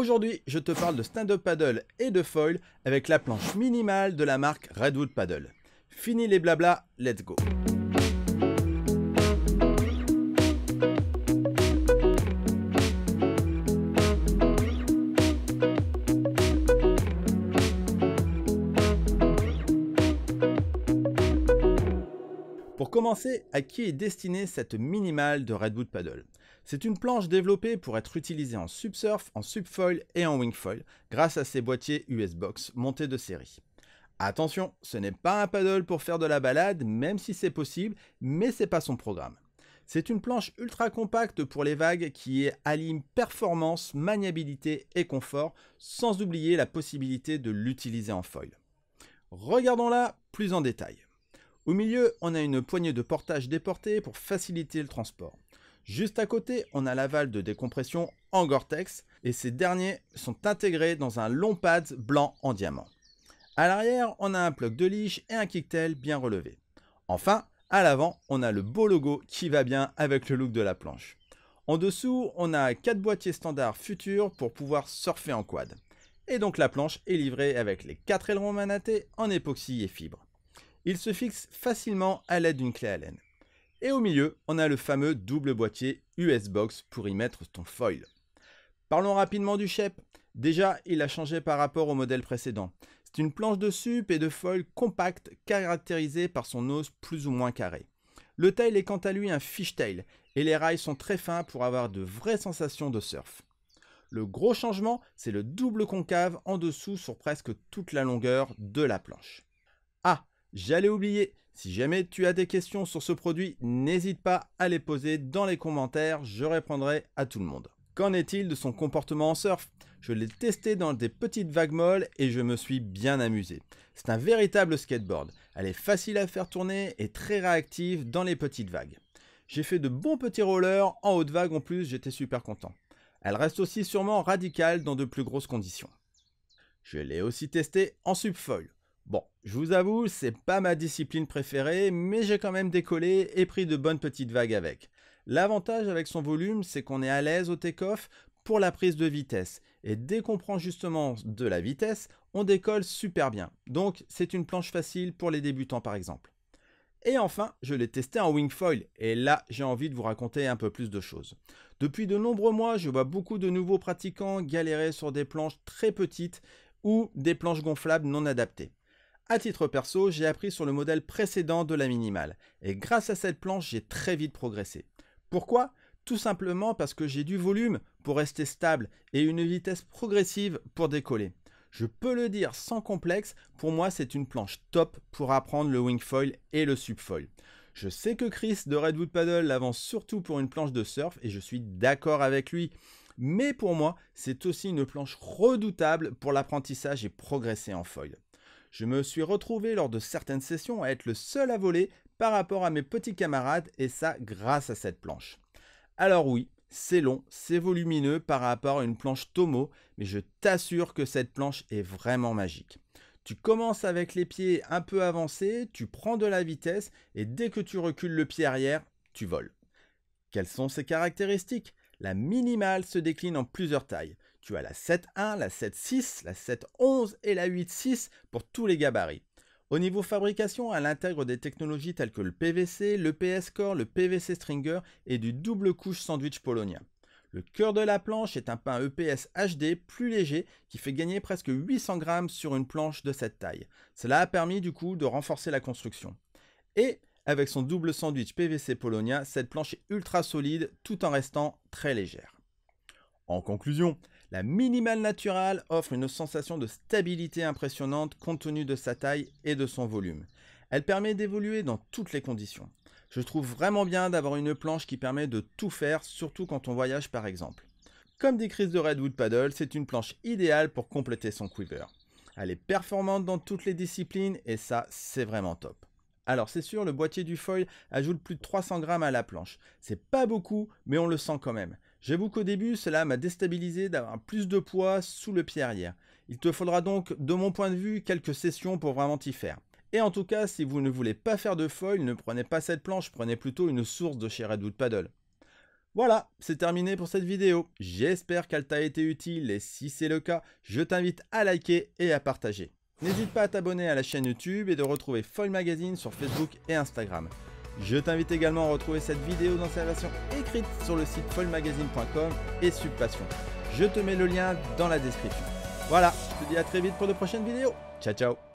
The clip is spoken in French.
Aujourd'hui, je te parle de stand-up paddle et de foil avec la planche minimale de la marque Redwood Paddle. Fini les blablas, let's go Pour commencer, à qui est destinée cette minimale de Redwood Paddle c'est une planche développée pour être utilisée en subsurf, en subfoil et en wingfoil, grâce à ses boîtiers US Box montés de série. Attention, ce n'est pas un paddle pour faire de la balade, même si c'est possible, mais c'est pas son programme. C'est une planche ultra compacte pour les vagues qui allie performance, maniabilité et confort, sans oublier la possibilité de l'utiliser en foil. Regardons-la plus en détail. Au milieu, on a une poignée de portage déportée pour faciliter le transport. Juste à côté, on a l'aval de décompression en Gore-Tex et ces derniers sont intégrés dans un long pad blanc en diamant. À l'arrière, on a un bloc de liche et un kicktail bien relevé. Enfin, à l'avant, on a le beau logo qui va bien avec le look de la planche. En dessous, on a 4 boîtiers standards futurs pour pouvoir surfer en quad. Et donc la planche est livrée avec les 4 ailerons manatés en époxy et fibre. Il se fixe facilement à l'aide d'une clé Allen. Et au milieu, on a le fameux double boîtier US-Box pour y mettre ton foil. Parlons rapidement du chef. Déjà, il a changé par rapport au modèle précédent. C'est une planche de sup et de foil compact caractérisée par son os plus ou moins carré. Le tail est quant à lui un fishtail et les rails sont très fins pour avoir de vraies sensations de surf. Le gros changement, c'est le double concave en dessous sur presque toute la longueur de la planche. Ah, j'allais oublier, si jamais tu as des questions sur ce produit, n'hésite pas à les poser dans les commentaires, je répondrai à tout le monde. Qu'en est-il de son comportement en surf Je l'ai testé dans des petites vagues molles et je me suis bien amusé. C'est un véritable skateboard. Elle est facile à faire tourner et très réactive dans les petites vagues. J'ai fait de bons petits rollers en haute vague en plus, j'étais super content. Elle reste aussi sûrement radicale dans de plus grosses conditions. Je l'ai aussi testé en subfoil. Bon, je vous avoue, c'est pas ma discipline préférée, mais j'ai quand même décollé et pris de bonnes petites vagues avec. L'avantage avec son volume, c'est qu'on est à l'aise au take-off pour la prise de vitesse. Et dès qu'on prend justement de la vitesse, on décolle super bien. Donc c'est une planche facile pour les débutants par exemple. Et enfin, je l'ai testé en wingfoil, et là j'ai envie de vous raconter un peu plus de choses. Depuis de nombreux mois, je vois beaucoup de nouveaux pratiquants galérer sur des planches très petites ou des planches gonflables non adaptées. À titre perso, j'ai appris sur le modèle précédent de la minimale, et grâce à cette planche, j'ai très vite progressé. Pourquoi Tout simplement parce que j'ai du volume pour rester stable et une vitesse progressive pour décoller. Je peux le dire sans complexe, pour moi c'est une planche top pour apprendre le wingfoil et le subfoil. Je sais que Chris de Redwood Paddle l'avance surtout pour une planche de surf et je suis d'accord avec lui. Mais pour moi, c'est aussi une planche redoutable pour l'apprentissage et progresser en foil. Je me suis retrouvé lors de certaines sessions à être le seul à voler par rapport à mes petits camarades et ça grâce à cette planche. Alors oui, c'est long, c'est volumineux par rapport à une planche Tomo, mais je t'assure que cette planche est vraiment magique. Tu commences avec les pieds un peu avancés, tu prends de la vitesse et dès que tu recules le pied arrière, tu voles. Quelles sont ses caractéristiques La minimale se décline en plusieurs tailles à la 7.1, la 7.6, la 7.11 et la 8.6 pour tous les gabarits. Au niveau fabrication, elle intègre des technologies telles que le PVC, le PS Core, le PVC Stringer et du double couche sandwich polonien. Le cœur de la planche est un pain EPS HD plus léger qui fait gagner presque 800 grammes sur une planche de cette taille. Cela a permis du coup de renforcer la construction. Et avec son double sandwich PVC Polonia, cette planche est ultra solide tout en restant très légère. En conclusion, la minimale naturelle offre une sensation de stabilité impressionnante compte tenu de sa taille et de son volume. Elle permet d'évoluer dans toutes les conditions. Je trouve vraiment bien d'avoir une planche qui permet de tout faire, surtout quand on voyage par exemple. Comme des crises de Redwood Paddle, c'est une planche idéale pour compléter son quiver. Elle est performante dans toutes les disciplines et ça, c'est vraiment top. Alors c'est sûr, le boîtier du foil ajoute plus de 300 grammes à la planche. C'est pas beaucoup, mais on le sent quand même. J'avoue qu'au début, cela m'a déstabilisé d'avoir plus de poids sous le pied arrière. Il te faudra donc, de mon point de vue, quelques sessions pour vraiment t'y faire. Et en tout cas, si vous ne voulez pas faire de foil, ne prenez pas cette planche, prenez plutôt une source de chez Redwood Paddle. Voilà, c'est terminé pour cette vidéo. J'espère qu'elle t'a été utile et si c'est le cas, je t'invite à liker et à partager. N'hésite pas à t'abonner à la chaîne YouTube et de retrouver Foil Magazine sur Facebook et Instagram. Je t'invite également à retrouver cette vidéo dans sa version écrite sur le site FolMagazine.com et Subpassion. Je te mets le lien dans la description. Voilà, je te dis à très vite pour de prochaines vidéos. Ciao ciao